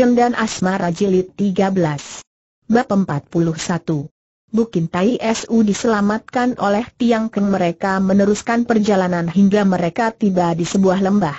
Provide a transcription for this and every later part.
Dendam dan Asmara Jilid 13 Bab 41 Bukin Tai Su diselamatkan oleh Tiang Keng mereka meneruskan perjalanan hingga mereka tiba di sebuah lembah.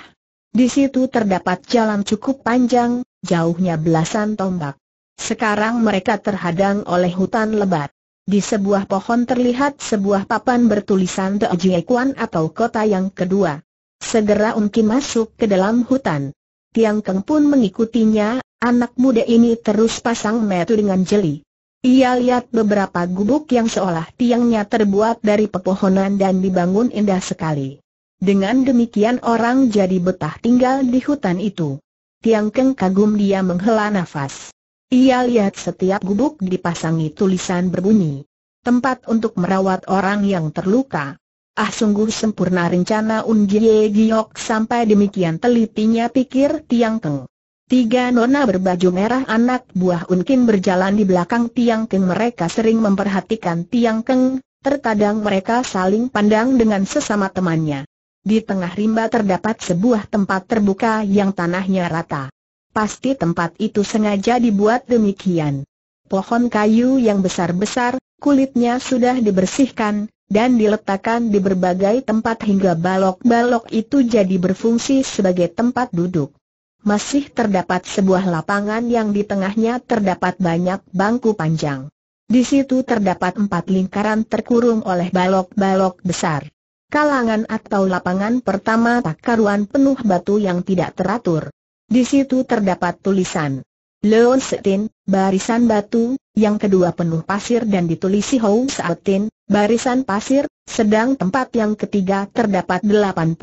Di situ terdapat jalan cukup panjang, jauhnya belasan tombak. Sekarang mereka terhadang oleh hutan lebat. Di sebuah pohon terlihat sebuah papan bertulisan The Jiekuan atau kota yang kedua. Segera Unki masuk ke dalam hutan. Tiang Keng pun mengikutinya, Anak muda ini terus pasang metu dengan jeli. Ia lihat beberapa gubuk yang seolah tiangnya terbuat dari pepohonan dan dibangun indah sekali. Dengan demikian orang jadi betah tinggal di hutan itu. Tiang Keng kagum dia menghela nafas. Ia lihat setiap gubuk dipasangi tulisan berbunyi. Tempat untuk merawat orang yang terluka. Ah sungguh sempurna rencana Un Gie Giok sampai demikian telitinya pikir Tiang Keng. Tiga nona berbaju merah anak buah Unkin berjalan di belakang Tiang Keng mereka sering memperhatikan Tiang Keng, terkadang mereka saling pandang dengan sesama temannya. Di tengah rimba terdapat sebuah tempat terbuka yang tanahnya rata. Pasti tempat itu sengaja dibuat demikian. Pohon kayu yang besar-besar, kulitnya sudah dibersihkan, dan diletakkan di berbagai tempat hingga balok-balok itu jadi berfungsi sebagai tempat duduk masih terdapat sebuah lapangan yang di tengahnya terdapat banyak bangku panjang. Di situ terdapat empat lingkaran terkurung oleh balok-balok besar. Kalangan atau lapangan pertama tak karuan penuh batu yang tidak teratur. Di situ terdapat tulisan Leon Setin, barisan batu, yang kedua penuh pasir dan ditulisi Hou Setin, barisan pasir, sedang tempat yang ketiga terdapat 81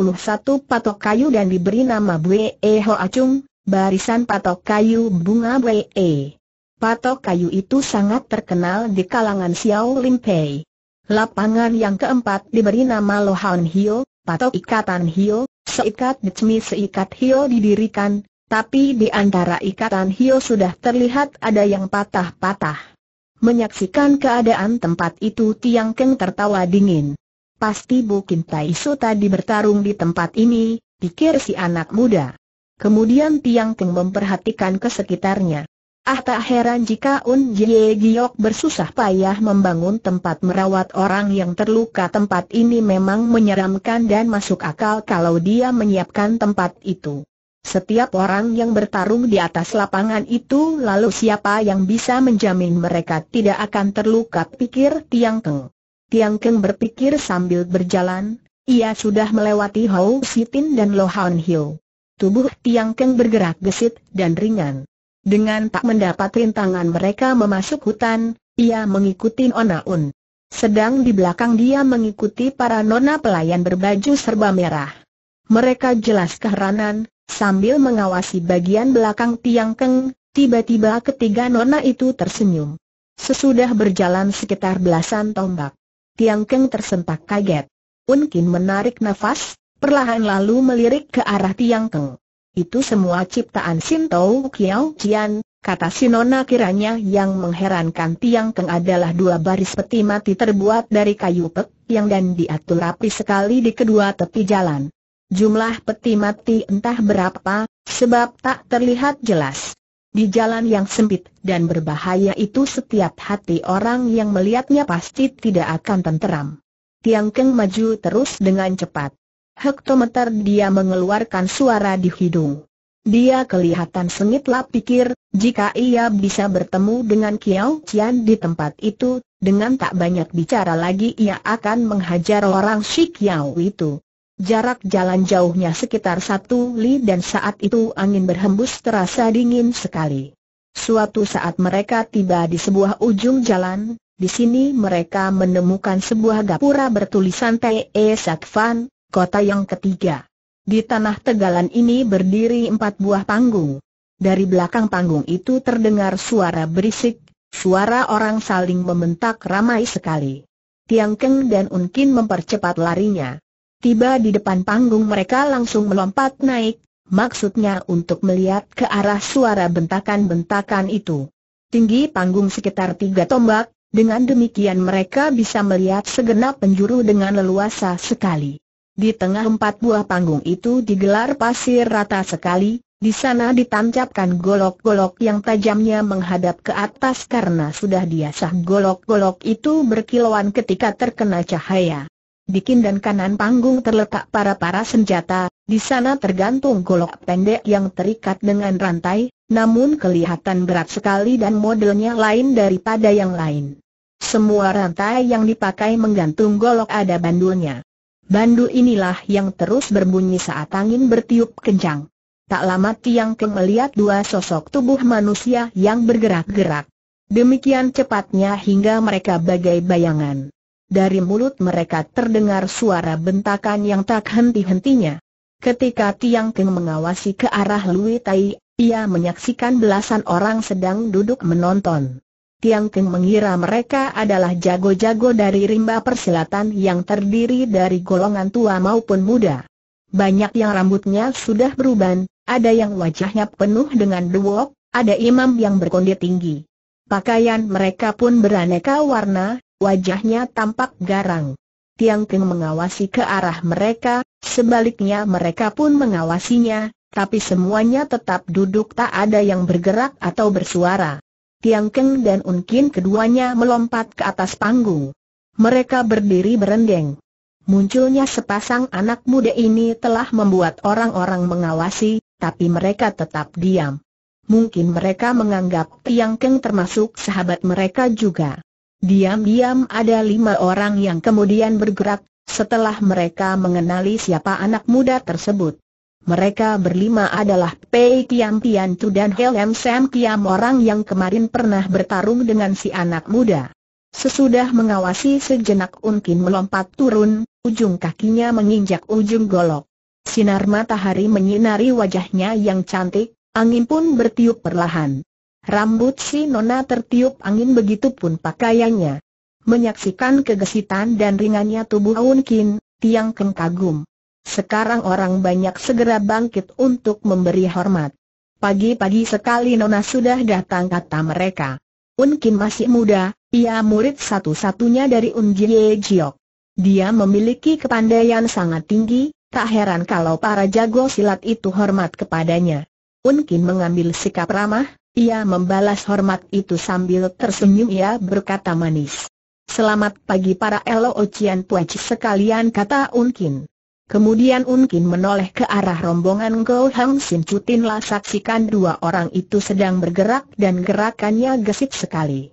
patok kayu dan diberi nama Bwe e Ho Chung, barisan patok kayu bunga Bwe. E. Patok kayu itu sangat terkenal di kalangan Xiao Lim Pei. Lapangan yang keempat diberi nama Lohan Hio, patok ikatan Hio, seikat demi seikat Hio didirikan, tapi di antara ikatan Hio sudah terlihat ada yang patah-patah. Menyaksikan keadaan tempat itu Tiang Keng tertawa dingin. Pasti Bukin Tai Su tadi bertarung di tempat ini, pikir si anak muda. Kemudian Tiang Keng memperhatikan ke sekitarnya. Ah tak heran jika Un Jie Giok bersusah payah membangun tempat merawat orang yang terluka tempat ini memang menyeramkan dan masuk akal kalau dia menyiapkan tempat itu. Setiap orang yang bertarung di atas lapangan itu lalu siapa yang bisa menjamin mereka tidak akan terluka pikir Tiang Keng. Tiang Keng berpikir sambil berjalan, ia sudah melewati Hou Sitin dan Lo Han Hiu. Tubuh Tiang Keng bergerak gesit dan ringan. Dengan tak mendapat rintangan mereka memasuk hutan, ia mengikuti Onaun. Sedang di belakang dia mengikuti para nona pelayan berbaju serba merah. Mereka jelas keheranan, Sambil mengawasi bagian belakang tiang keng, tiba-tiba ketiga nona itu tersenyum. Sesudah berjalan sekitar belasan tombak, tiang keng tersentak kaget. Unkin menarik nafas, perlahan lalu melirik ke arah tiang keng. Itu semua ciptaan Sintou Kiao Jian, Kata si nona kiranya yang mengherankan tiang keng adalah dua baris peti mati terbuat dari kayu pek yang dan diatur rapi sekali di kedua tepi jalan. Jumlah peti mati entah berapa, sebab tak terlihat jelas. Di jalan yang sempit dan berbahaya itu setiap hati orang yang melihatnya pasti tidak akan tenteram. Tiang Keng maju terus dengan cepat. Hektometer dia mengeluarkan suara di hidung. Dia kelihatan sengitlah pikir, jika ia bisa bertemu dengan Kiao Qian di tempat itu, dengan tak banyak bicara lagi ia akan menghajar orang Shi Kiao itu. Jarak jalan jauhnya sekitar satu li dan saat itu angin berhembus terasa dingin sekali. Suatu saat mereka tiba di sebuah ujung jalan, di sini mereka menemukan sebuah gapura bertulisan T.E. Sakvan, kota yang ketiga. Di tanah tegalan ini berdiri empat buah panggung. Dari belakang panggung itu terdengar suara berisik, suara orang saling membentak ramai sekali. Tiang Keng dan Unkin mempercepat larinya. Tiba di depan panggung mereka langsung melompat naik, maksudnya untuk melihat ke arah suara bentakan-bentakan itu. Tinggi panggung sekitar tiga tombak, dengan demikian mereka bisa melihat segenap penjuru dengan leluasa sekali. Di tengah empat buah panggung itu digelar pasir rata sekali, di sana ditancapkan golok-golok yang tajamnya menghadap ke atas karena sudah diasah golok-golok itu berkilauan ketika terkena cahaya. Di kiri dan kanan panggung terletak para-para senjata, di sana tergantung golok pendek yang terikat dengan rantai, namun kelihatan berat sekali dan modelnya lain daripada yang lain. Semua rantai yang dipakai menggantung golok ada bandulnya. Bandul inilah yang terus berbunyi saat angin bertiup kencang. Tak lama Tiang Keng melihat dua sosok tubuh manusia yang bergerak-gerak. Demikian cepatnya hingga mereka bagai bayangan dari mulut mereka terdengar suara bentakan yang tak henti-hentinya. Ketika Tiang Keng mengawasi ke arah Lui Tai, ia menyaksikan belasan orang sedang duduk menonton. Tiang Keng mengira mereka adalah jago-jago dari rimba persilatan yang terdiri dari golongan tua maupun muda. Banyak yang rambutnya sudah beruban, ada yang wajahnya penuh dengan duok, ada imam yang berkondi tinggi. Pakaian mereka pun beraneka warna, wajahnya tampak garang. Tiang Keng mengawasi ke arah mereka, sebaliknya mereka pun mengawasinya, tapi semuanya tetap duduk tak ada yang bergerak atau bersuara. Tiang Keng dan Unkin keduanya melompat ke atas panggung. Mereka berdiri berendeng. Munculnya sepasang anak muda ini telah membuat orang-orang mengawasi, tapi mereka tetap diam. Mungkin mereka menganggap Tiang Keng termasuk sahabat mereka juga. Diam-diam ada lima orang yang kemudian bergerak, setelah mereka mengenali siapa anak muda tersebut. Mereka berlima adalah Pei Kiam Pian Tu dan Helm Sam Kiam orang yang kemarin pernah bertarung dengan si anak muda. Sesudah mengawasi sejenak Unkin melompat turun, ujung kakinya menginjak ujung golok. Sinar matahari menyinari wajahnya yang cantik, angin pun bertiup perlahan. Rambut si Nona tertiup angin begitu pun pakaiannya. Menyaksikan kegesitan dan ringannya tubuh Aun Kin, Tiang Keng kagum. Sekarang orang banyak segera bangkit untuk memberi hormat. Pagi-pagi sekali Nona sudah datang kata mereka. Unkin masih muda, ia murid satu-satunya dari Unjie Jiok. Dia memiliki kepandaian sangat tinggi, tak heran kalau para jago silat itu hormat kepadanya. Unkin mengambil sikap ramah, ia membalas hormat itu sambil tersenyum ia berkata manis. Selamat pagi para Elo Ocian Puaci sekalian kata Unkin. Kemudian Unkin menoleh ke arah rombongan Go Hang Sin lah saksikan dua orang itu sedang bergerak dan gerakannya gesit sekali.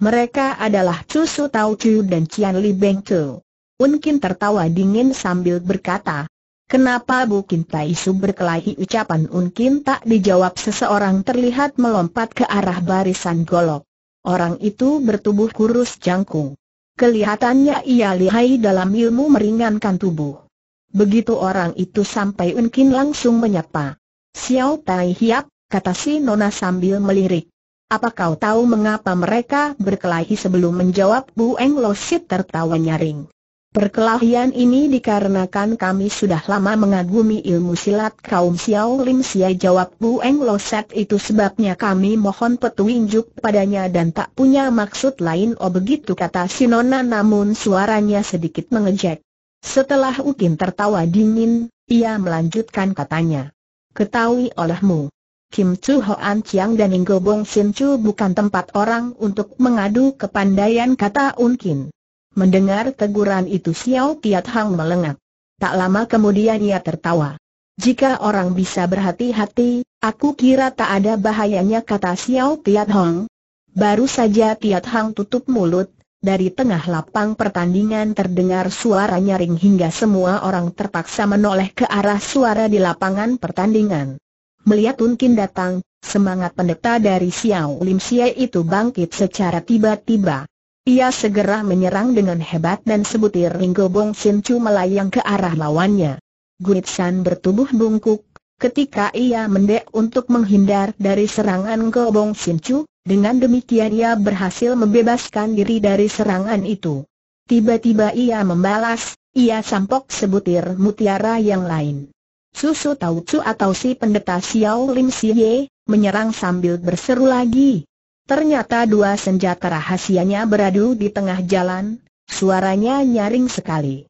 Mereka adalah Chu Su Tau Chu dan Cian Li Beng Chu. Unkin tertawa dingin sambil berkata, Kenapa Bu Kinta Isu berkelahi ucapan Unkin tak dijawab seseorang terlihat melompat ke arah barisan golok. Orang itu bertubuh kurus jangkung. Kelihatannya ia lihai dalam ilmu meringankan tubuh. Begitu orang itu sampai Unkin langsung menyapa. Xiao Tai Hiap, kata si Nona sambil melirik. Apa kau tahu mengapa mereka berkelahi sebelum menjawab Bu Eng Losit tertawa nyaring? Perkelahian ini dikarenakan kami sudah lama mengagumi ilmu silat kaum Xiao Lim Xia jawab Bu Eng Loset itu sebabnya kami mohon petunjuk padanya dan tak punya maksud lain oh begitu kata Sinona namun suaranya sedikit mengejek. Setelah Ukin tertawa dingin, ia melanjutkan katanya. Ketahui olehmu. Kim Chu Hoan Chiang dan Ingo Bong Sin Chu bukan tempat orang untuk mengadu kepandaian kata Unkin. Mendengar teguran itu Xiao Tiat Hang melengak. Tak lama kemudian ia tertawa. Jika orang bisa berhati-hati, aku kira tak ada bahayanya kata Xiao Tiat Hang. Baru saja Tiat Hang tutup mulut, dari tengah lapang pertandingan terdengar suara nyaring hingga semua orang terpaksa menoleh ke arah suara di lapangan pertandingan. Melihat Tunkin datang, semangat pendeta dari Xiao Lim Sia itu bangkit secara tiba-tiba. Ia segera menyerang dengan hebat dan sebutir Ringo Bong Sin melayang ke arah lawannya. Guit San bertubuh bungkuk, ketika ia mendek untuk menghindar dari serangan Ringo Bong Sin dengan demikian ia berhasil membebaskan diri dari serangan itu. Tiba-tiba ia membalas, ia sampok sebutir mutiara yang lain. Susu Tau Chu atau si pendeta Xiao Lim Siye, menyerang sambil berseru lagi, Ternyata dua senjata rahasianya beradu di tengah jalan, suaranya nyaring sekali.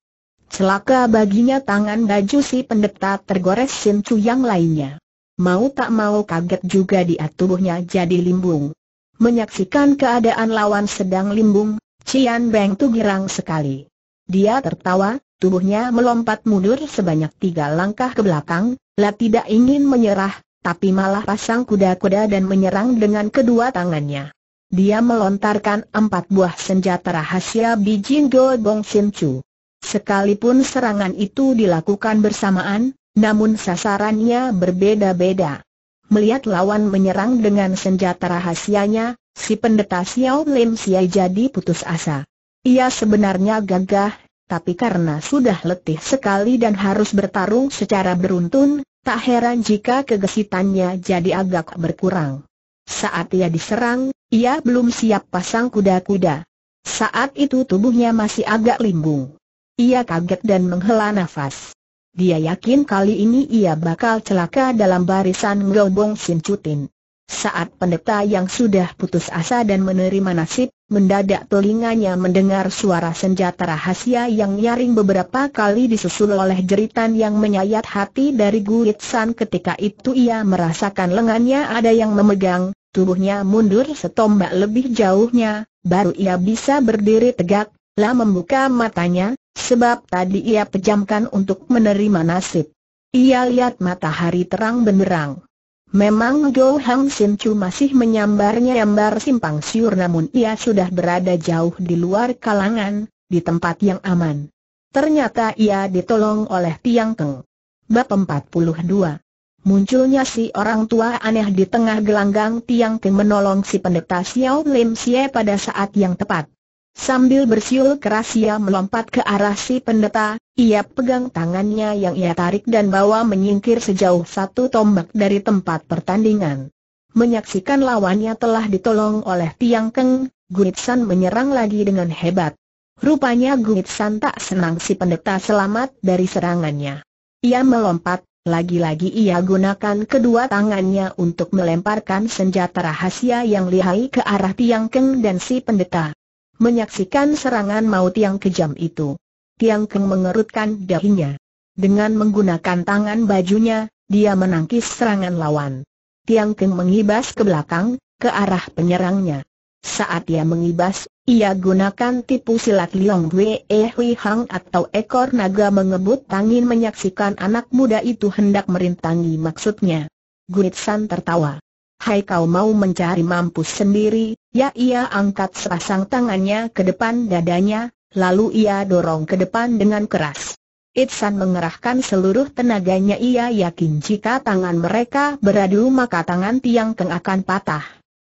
Celaka baginya tangan baju si pendeta tergores sincu yang lainnya. Mau tak mau kaget juga dia tubuhnya jadi limbung. Menyaksikan keadaan lawan sedang limbung, Cian Beng tu girang sekali. Dia tertawa, tubuhnya melompat mundur sebanyak tiga langkah ke belakang, lah tidak ingin menyerah, tapi malah pasang kuda-kuda dan menyerang dengan kedua tangannya. Dia melontarkan empat buah senjata rahasia Bijing Go Bong Sin Chu. Sekalipun serangan itu dilakukan bersamaan, namun sasarannya berbeda-beda. Melihat lawan menyerang dengan senjata rahasianya, si pendeta Xiao Lim Xiai jadi putus asa. Ia sebenarnya gagah, tapi karena sudah letih sekali dan harus bertarung secara beruntun, Tak heran jika kegesitannya jadi agak berkurang. Saat ia diserang, ia belum siap pasang kuda-kuda. Saat itu tubuhnya masih agak limbung. Ia kaget dan menghela nafas. Dia yakin kali ini ia bakal celaka dalam barisan ngobong Sin Cutin. Saat pendeta yang sudah putus asa dan menerima nasib, mendadak telinganya mendengar suara senjata rahasia yang nyaring beberapa kali disusul oleh jeritan yang menyayat hati dari Guit San ketika itu ia merasakan lengannya ada yang memegang, tubuhnya mundur setombak lebih jauhnya, baru ia bisa berdiri tegak, lah membuka matanya, sebab tadi ia pejamkan untuk menerima nasib. Ia lihat matahari terang benderang. Memang Go Hang Sin Chu masih menyambarnya nyambar simpang siur namun ia sudah berada jauh di luar kalangan, di tempat yang aman. Ternyata ia ditolong oleh Tiang Keng. Bab 42 Munculnya si orang tua aneh di tengah gelanggang Tiang Keng menolong si pendeta Xiao Lim Xie pada saat yang tepat. Sambil bersiul keras ia melompat ke arah si pendeta, ia pegang tangannya yang ia tarik dan bawa menyingkir sejauh satu tombak dari tempat pertandingan. Menyaksikan lawannya telah ditolong oleh Tiang Keng, Guitsan menyerang lagi dengan hebat. Rupanya Guitsan tak senang si pendeta selamat dari serangannya. Ia melompat, lagi-lagi ia gunakan kedua tangannya untuk melemparkan senjata rahasia yang lihai ke arah Tiang Keng dan si pendeta menyaksikan serangan maut yang kejam itu. Tiang Keng mengerutkan dahinya. Dengan menggunakan tangan bajunya, dia menangkis serangan lawan. Tiang Keng mengibas ke belakang, ke arah penyerangnya. Saat ia mengibas, ia gunakan tipu silat Liong Wei e Hui Hang atau ekor naga mengebut Tangin menyaksikan anak muda itu hendak merintangi maksudnya. Gurit San tertawa. Hai kau mau mencari mampus sendiri, ya ia angkat sepasang tangannya ke depan dadanya, lalu ia dorong ke depan dengan keras. Itsan mengerahkan seluruh tenaganya ia yakin jika tangan mereka beradu maka tangan Tiang Keng akan patah.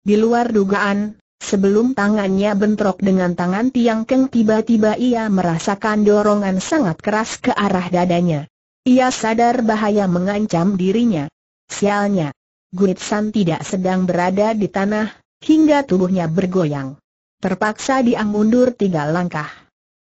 Di luar dugaan, sebelum tangannya bentrok dengan tangan Tiang Keng tiba-tiba ia merasakan dorongan sangat keras ke arah dadanya. Ia sadar bahaya mengancam dirinya. Sialnya, San tidak sedang berada di tanah, hingga tubuhnya bergoyang. Terpaksa dia mundur tiga langkah.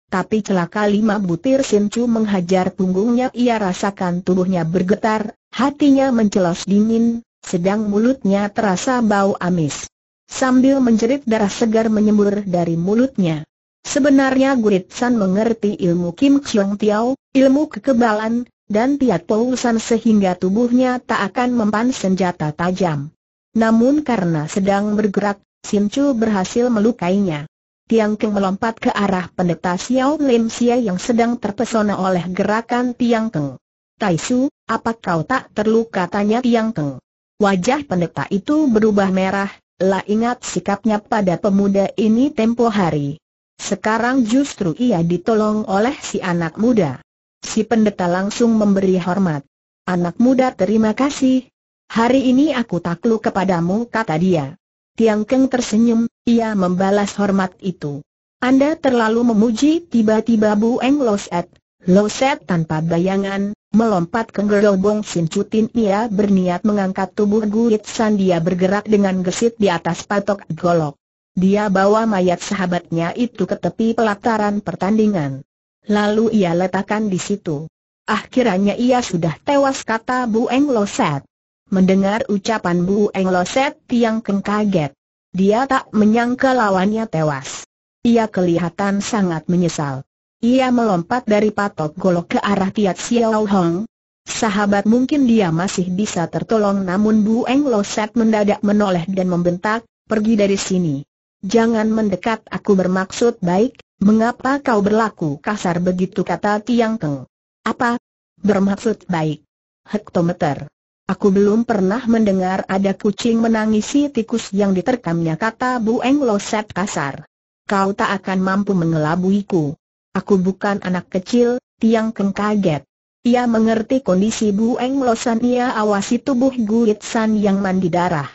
Tapi celaka lima butir Sincu menghajar punggungnya ia rasakan tubuhnya bergetar, hatinya mencelos dingin, sedang mulutnya terasa bau amis. Sambil menjerit darah segar menyembur dari mulutnya. Sebenarnya Guritsan mengerti ilmu Kim Chiong Tiao, ilmu kekebalan, dan tiat Pousan sehingga tubuhnya tak akan mempan senjata tajam. Namun karena sedang bergerak, Sin Chu berhasil melukainya. Tiang Keng melompat ke arah pendeta Xiao Lim Xie yang sedang terpesona oleh gerakan Tiang Keng. Tai Su, apa kau tak terluka tanya Tiang Keng. Wajah pendeta itu berubah merah, lah ingat sikapnya pada pemuda ini tempo hari. Sekarang justru ia ditolong oleh si anak muda. Si pendeta langsung memberi hormat. Anak muda terima kasih. Hari ini aku takluk kepadamu kata dia. Tiang Keng tersenyum, ia membalas hormat itu. Anda terlalu memuji tiba-tiba Bu Eng Loset. Loset tanpa bayangan, melompat ke gerobong Cutin. ia berniat mengangkat tubuh Gurit San dia bergerak dengan gesit di atas patok golok. Dia bawa mayat sahabatnya itu ke tepi pelataran pertandingan. Lalu ia letakkan di situ. Akhirnya ia sudah tewas kata Bu Eng Loset. Mendengar ucapan Bu Eng Loset Tiang Keng Dia tak menyangka lawannya tewas. Ia kelihatan sangat menyesal. Ia melompat dari patok golok ke arah Tiat Xiao Hong. Sahabat mungkin dia masih bisa tertolong namun Bu Eng Loset mendadak menoleh dan membentak, pergi dari sini. Jangan mendekat aku bermaksud baik, Mengapa kau berlaku kasar begitu kata Tiang Keng? Apa? Bermaksud baik. Hektometer. Aku belum pernah mendengar ada kucing menangisi tikus yang diterkamnya kata Bu Eng Loset kasar. Kau tak akan mampu mengelabuiku. Aku bukan anak kecil, Tiang Keng kaget. Ia mengerti kondisi Bu Eng Losan ia awasi tubuh Gu San yang mandi darah.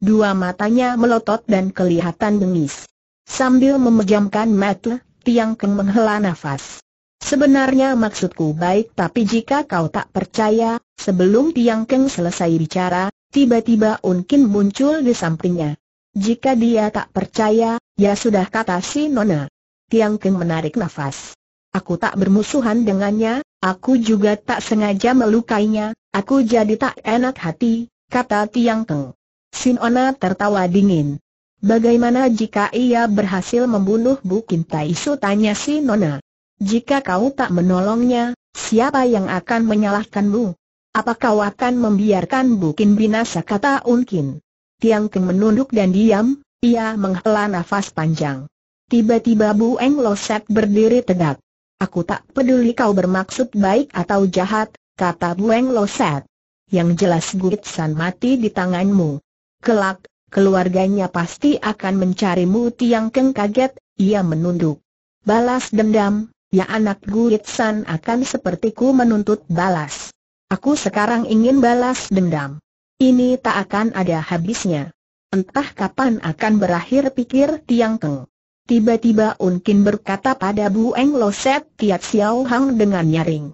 Dua matanya melotot dan kelihatan bengis. Sambil memejamkan mata, Tiang Keng menghela nafas. Sebenarnya maksudku baik tapi jika kau tak percaya, sebelum Tiang Keng selesai bicara, tiba-tiba Unkin muncul di sampingnya. Jika dia tak percaya, ya sudah kata si Nona. Tiang Keng menarik nafas. Aku tak bermusuhan dengannya, aku juga tak sengaja melukainya, aku jadi tak enak hati, kata Tiang Keng. Si tertawa dingin. Bagaimana jika ia berhasil membunuh Bukin Taisu? Tanya si Nona. Jika kau tak menolongnya, siapa yang akan menyalahkanmu? Apa kau akan membiarkan Bukin binasa? Kata Unkin. Tiang Keng menunduk dan diam, ia menghela nafas panjang. Tiba-tiba Bu Eng Loset berdiri tegak. Aku tak peduli kau bermaksud baik atau jahat, kata Bu Eng Loset. Yang jelas Gu San mati di tanganmu. Kelak, keluarganya pasti akan mencarimu Tiang Keng kaget, ia menunduk. Balas dendam, ya anak Gurit San akan sepertiku menuntut balas. Aku sekarang ingin balas dendam. Ini tak akan ada habisnya. Entah kapan akan berakhir pikir Tiang Keng. Tiba-tiba Unkin berkata pada Bu Eng Loset Tiat Xiao Hang dengan nyaring.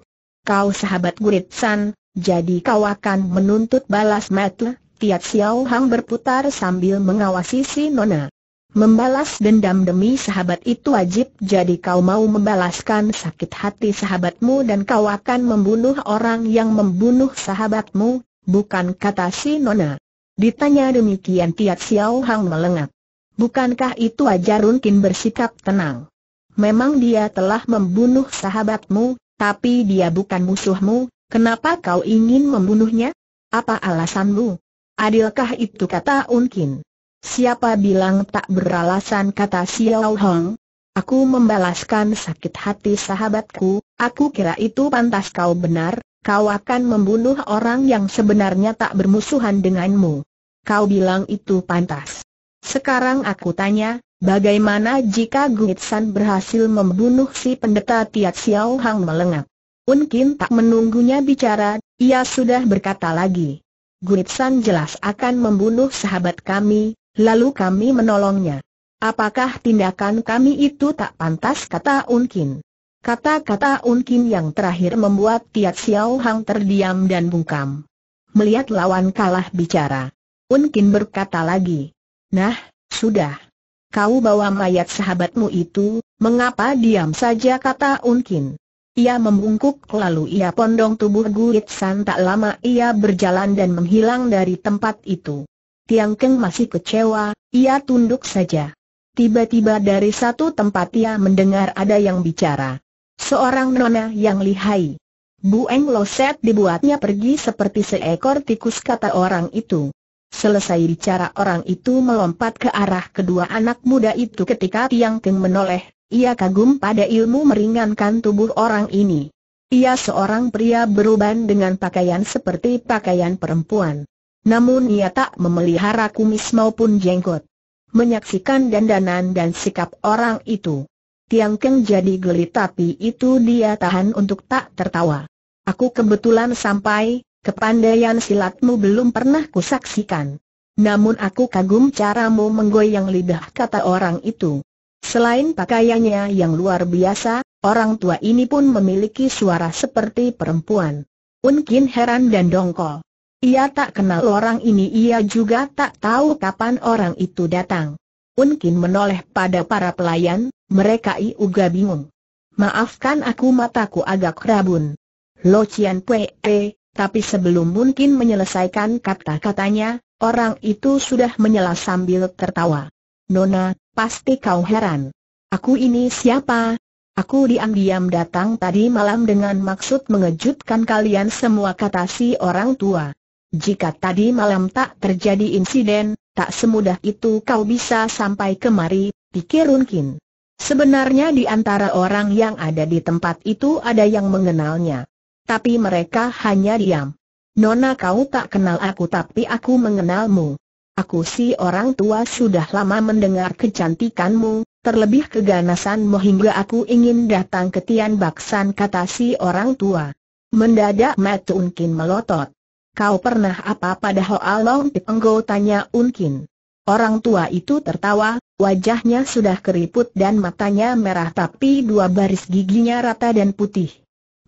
Kau sahabat Gurit San, jadi kau akan menuntut balas metu Tiat Xiao Hang berputar sambil mengawasi si Nona. Membalas dendam demi sahabat itu wajib jadi kau mau membalaskan sakit hati sahabatmu dan kau akan membunuh orang yang membunuh sahabatmu, bukan kata si Nona. Ditanya demikian Tiat Xiao Hang melengak. Bukankah itu ajar Runkin bersikap tenang? Memang dia telah membunuh sahabatmu, tapi dia bukan musuhmu, kenapa kau ingin membunuhnya? Apa alasanmu? Adilkah itu kata Unkin? Siapa bilang tak beralasan kata Xiao Hong? Aku membalaskan sakit hati sahabatku, aku kira itu pantas kau benar, kau akan membunuh orang yang sebenarnya tak bermusuhan denganmu. Kau bilang itu pantas. Sekarang aku tanya, bagaimana jika San berhasil membunuh si pendeta Tiat Xiao Hong melengak? Unkin tak menunggunya bicara, ia sudah berkata lagi. Guritsan jelas akan membunuh sahabat kami, lalu kami menolongnya. Apakah tindakan kami itu tak pantas kata Unkin? Kata-kata Unkin yang terakhir membuat Tiat Xiao Hang terdiam dan bungkam. Melihat lawan kalah bicara. Unkin berkata lagi. Nah, sudah. Kau bawa mayat sahabatmu itu, mengapa diam saja kata Unkin? Ia membungkuk lalu ia pondong tubuh Guit San tak lama ia berjalan dan menghilang dari tempat itu. Tiang Keng masih kecewa, ia tunduk saja. Tiba-tiba dari satu tempat ia mendengar ada yang bicara. Seorang nona yang lihai. Bu Lo Loset dibuatnya pergi seperti seekor tikus kata orang itu. Selesai bicara orang itu melompat ke arah kedua anak muda itu ketika Tiang Keng menoleh, ia kagum pada ilmu meringankan tubuh orang ini. Ia seorang pria beruban dengan pakaian seperti pakaian perempuan. Namun ia tak memelihara kumis maupun jenggot. Menyaksikan dandanan dan sikap orang itu. Tiang Keng jadi geli tapi itu dia tahan untuk tak tertawa. Aku kebetulan sampai, kepandaian silatmu belum pernah kusaksikan. Namun aku kagum caramu menggoyang lidah kata orang itu. Selain pakaiannya yang luar biasa, orang tua ini pun memiliki suara seperti perempuan. Unkin heran dan dongkol. Ia tak kenal orang ini ia juga tak tahu kapan orang itu datang. Unkin menoleh pada para pelayan, mereka juga bingung. Maafkan aku mataku agak rabun. Lo Cian Pue, tapi sebelum mungkin menyelesaikan kata-katanya, orang itu sudah menyela sambil tertawa. Nona, pasti kau heran. Aku ini siapa? Aku diam-diam datang tadi malam dengan maksud mengejutkan kalian semua kata si orang tua. Jika tadi malam tak terjadi insiden, tak semudah itu kau bisa sampai kemari, pikir Runkin. Sebenarnya di antara orang yang ada di tempat itu ada yang mengenalnya. Tapi mereka hanya diam. Nona kau tak kenal aku tapi aku mengenalmu. Aku si orang tua sudah lama mendengar kecantikanmu, terlebih keganasanmu hingga aku ingin datang ke Tian Baksan kata si orang tua. Mendadak Mat Unkin melotot. Kau pernah apa pada Hoa Long Enggo tanya Unkin. Orang tua itu tertawa, wajahnya sudah keriput dan matanya merah tapi dua baris giginya rata dan putih.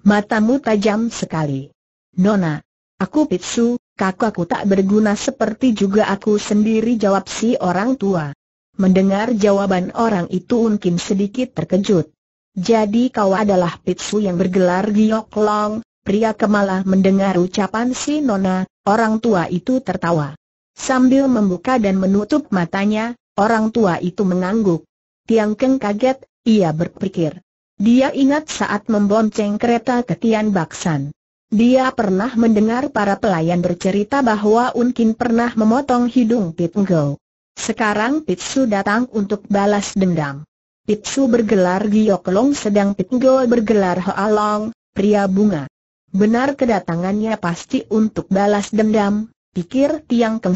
Matamu tajam sekali. Nona, aku Pitsu, kakakku tak berguna seperti juga aku sendiri jawab si orang tua. Mendengar jawaban orang itu Unkim sedikit terkejut. Jadi kau adalah pitsu yang bergelar Giok Long, pria kemala mendengar ucapan si Nona, orang tua itu tertawa. Sambil membuka dan menutup matanya, orang tua itu mengangguk. Tiang Keng kaget, ia berpikir. Dia ingat saat membonceng kereta ke Tian Baksan. Dia pernah mendengar para pelayan bercerita bahwa Unkin pernah memotong hidung Pit Sekarang Pitsu datang untuk balas dendam. Pitsu bergelar Gioklong sedang Pit bergelar Hoalong, pria bunga. Benar kedatangannya pasti untuk balas dendam, pikir Tiang Keng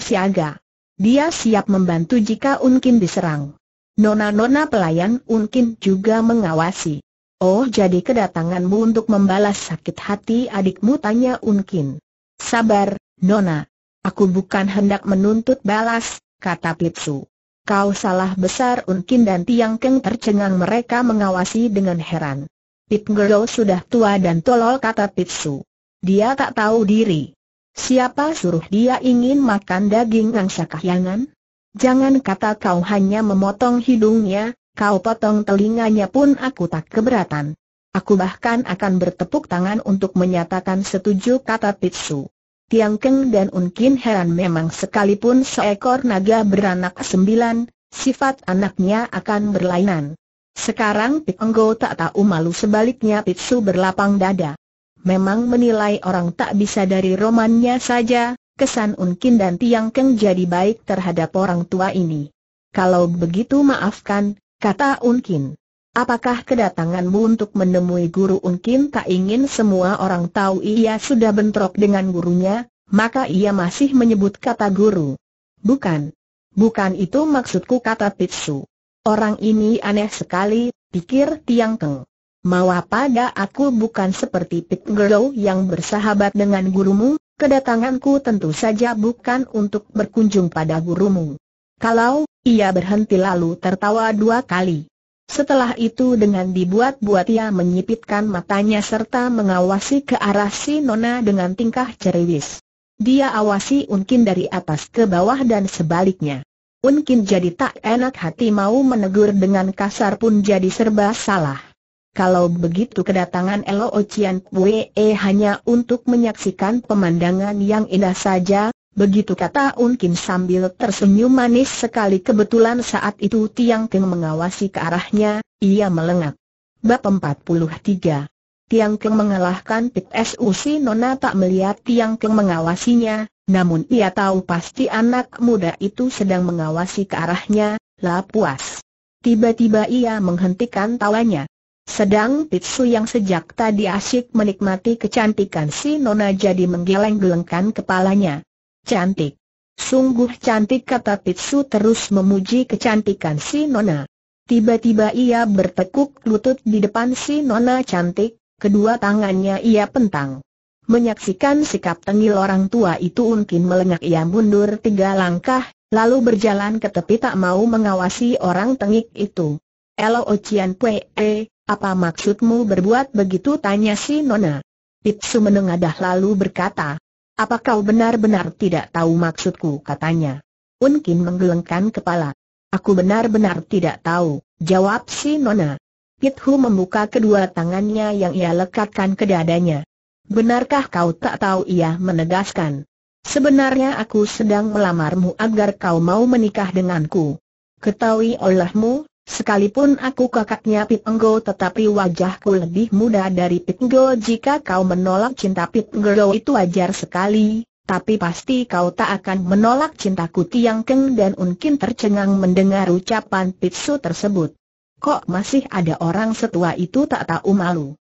Dia siap membantu jika Unkin diserang. Nona-nona pelayan Unkin juga mengawasi. Oh jadi kedatanganmu untuk membalas sakit hati adikmu tanya Unkin. Sabar, Nona. Aku bukan hendak menuntut balas, kata Pipsu. Kau salah besar Unkin dan Tiang Keng tercengang mereka mengawasi dengan heran. Pip Ngero sudah tua dan tolol kata Pipsu. Dia tak tahu diri. Siapa suruh dia ingin makan daging angsa kahyangan? Jangan kata kau hanya memotong hidungnya, kau potong telinganya pun aku tak keberatan. Aku bahkan akan bertepuk tangan untuk menyatakan setuju kata Pitsu. Tiang Keng dan Unkin heran memang sekalipun seekor naga beranak sembilan, sifat anaknya akan berlainan. Sekarang Pikenggo tak tahu malu sebaliknya Pitsu berlapang dada. Memang menilai orang tak bisa dari romannya saja, kesan Unkin dan Tiang Keng jadi baik terhadap orang tua ini. Kalau begitu maafkan, Kata Unkin. Apakah kedatanganmu untuk menemui guru Unkin tak ingin semua orang tahu ia sudah bentrok dengan gurunya, maka ia masih menyebut kata guru. Bukan. Bukan itu maksudku kata Pitsu. Orang ini aneh sekali, pikir Tiang Keng. Mau apa dah aku bukan seperti Pit Girl yang bersahabat dengan gurumu, kedatanganku tentu saja bukan untuk berkunjung pada gurumu. Kalau ia berhenti lalu tertawa dua kali. Setelah itu dengan dibuat-buat ia menyipitkan matanya serta mengawasi ke arah si Nona dengan tingkah ceriwis. Dia awasi Unkin dari atas ke bawah dan sebaliknya. Unkin jadi tak enak hati mau menegur dengan kasar pun jadi serba salah. Kalau begitu kedatangan Elo Ocean Wee hanya untuk menyaksikan pemandangan yang indah saja, Begitu kata Un Kim sambil tersenyum manis sekali kebetulan saat itu Tiang Keng mengawasi ke arahnya, ia melengak. Bab 43 Tiang Keng mengalahkan Pik SUC Nona tak melihat Tiang Keng mengawasinya, namun ia tahu pasti anak muda itu sedang mengawasi ke arahnya, lah puas. Tiba-tiba ia menghentikan tawanya. Sedang su yang sejak tadi asyik menikmati kecantikan si Nona jadi menggeleng-gelengkan kepalanya. Cantik. Sungguh cantik kata Pitsu terus memuji kecantikan si Nona. Tiba-tiba ia bertekuk lutut di depan si Nona cantik, kedua tangannya ia pentang. Menyaksikan sikap tengil orang tua itu mungkin melengak ia mundur tiga langkah, lalu berjalan ke tepi tak mau mengawasi orang tengik itu. Elo Ocian Pue, apa maksudmu berbuat begitu tanya si Nona. Pitsu menengadah lalu berkata, apa kau benar-benar tidak tahu maksudku katanya? Un Unkin menggelengkan kepala. Aku benar-benar tidak tahu, jawab si Nona. Pithu membuka kedua tangannya yang ia lekatkan ke dadanya. Benarkah kau tak tahu ia menegaskan? Sebenarnya aku sedang melamarmu agar kau mau menikah denganku. Ketahui olehmu, Sekalipun aku kakaknya Pitenggo, tetapi wajahku lebih muda dari Pitenggo. jika kau menolak cinta Pitenggo itu wajar sekali, tapi pasti kau tak akan menolak cintaku Tiang Keng dan Unkin tercengang mendengar ucapan Pitsu tersebut. Kok masih ada orang setua itu tak tahu malu?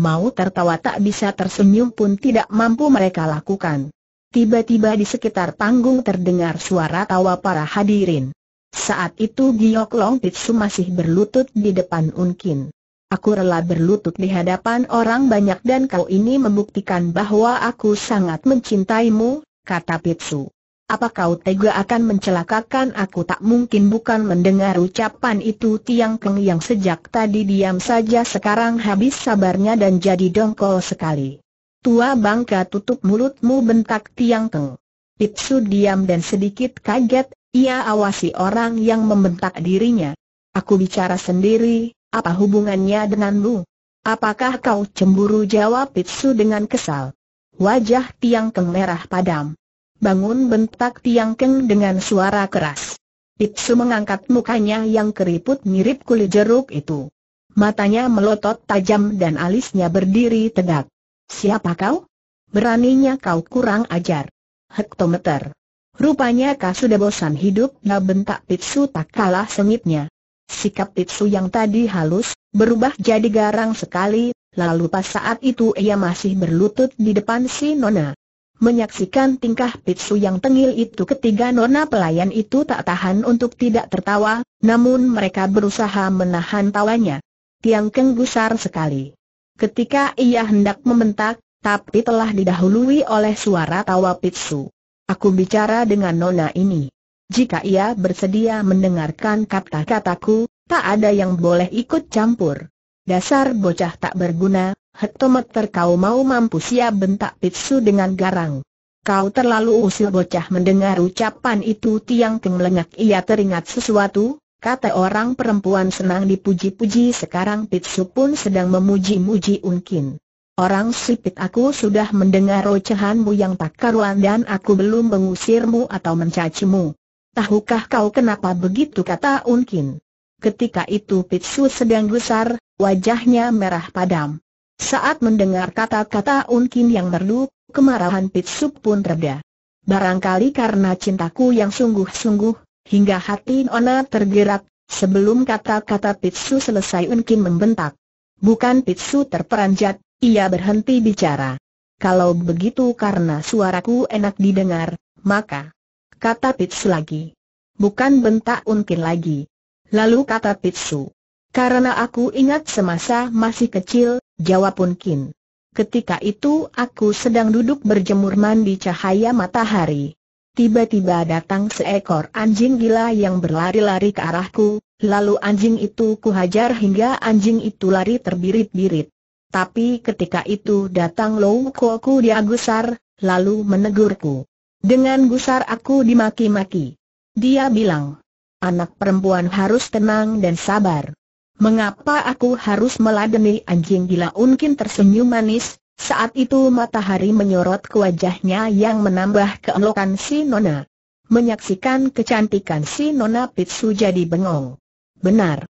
Mau tertawa tak bisa tersenyum pun tidak mampu mereka lakukan. Tiba-tiba di sekitar panggung terdengar suara tawa para hadirin. Saat itu Giok Long Pitsu masih berlutut di depan Unkin. Aku rela berlutut di hadapan orang banyak dan kau ini membuktikan bahwa aku sangat mencintaimu, kata Pitsu. Apa kau tega akan mencelakakan aku tak mungkin bukan mendengar ucapan itu Tiang Keng yang sejak tadi diam saja sekarang habis sabarnya dan jadi dongkol sekali. Tua bangka tutup mulutmu bentak Tiang Keng. Pitsu diam dan sedikit kaget, ia awasi orang yang membentak dirinya. Aku bicara sendiri, apa hubungannya denganmu? Apakah kau cemburu jawab Pitsu dengan kesal? Wajah Tiang Keng merah padam. Bangun bentak Tiang Keng dengan suara keras. Pitsu mengangkat mukanya yang keriput mirip kulit jeruk itu. Matanya melotot tajam dan alisnya berdiri tegak. Siapa kau? Beraninya kau kurang ajar. Hektometer. Rupanya kau sudah bosan hidup, nah bentak Pitsu tak kalah sengitnya. Sikap Pitsu yang tadi halus, berubah jadi garang sekali, lalu pas saat itu ia masih berlutut di depan si Nona. Menyaksikan tingkah Pitsu yang tengil itu ketiga Nona pelayan itu tak tahan untuk tidak tertawa, namun mereka berusaha menahan tawanya. Tiang Keng gusar sekali. Ketika ia hendak membentak, tapi telah didahului oleh suara tawa Pitsu. Aku bicara dengan Nona ini. Jika ia bersedia mendengarkan kata-kataku, tak ada yang boleh ikut campur. Dasar bocah tak berguna, hektometer kau mau mampus ya bentak Pitsu dengan garang. Kau terlalu usil bocah mendengar ucapan itu tiang keng lengak ia teringat sesuatu, kata orang perempuan senang dipuji-puji sekarang Pitsu pun sedang memuji-muji Unkin. Orang sipit aku sudah mendengar ocehanmu yang tak karuan dan aku belum mengusirmu atau mencacimu. Tahukah kau kenapa begitu kata Unkin? Ketika itu Pitsu sedang gusar, wajahnya merah padam. Saat mendengar kata-kata Unkin yang merdu, kemarahan Pitsu pun reda. Barangkali karena cintaku yang sungguh-sungguh, hingga hati Nona tergerak, sebelum kata-kata Pitsu selesai Unkin membentak. Bukan Pitsu terperanjat, ia berhenti bicara. Kalau begitu karena suaraku enak didengar, maka kata Pitsu lagi. Bukan bentak Unkin lagi. Lalu kata Pitsu. Karena aku ingat semasa masih kecil, jawab Unkin. Ketika itu aku sedang duduk berjemur mandi cahaya matahari. Tiba-tiba datang seekor anjing gila yang berlari-lari ke arahku, lalu anjing itu kuhajar hingga anjing itu lari terbirit-birit tapi ketika itu datang Lou Koku dia gusar, lalu menegurku. Dengan gusar aku dimaki-maki. Dia bilang, anak perempuan harus tenang dan sabar. Mengapa aku harus meladeni anjing gila Unkin tersenyum manis, saat itu matahari menyorot ke wajahnya yang menambah keelokan si Nona. Menyaksikan kecantikan si Nona Pitsu jadi bengong. Benar,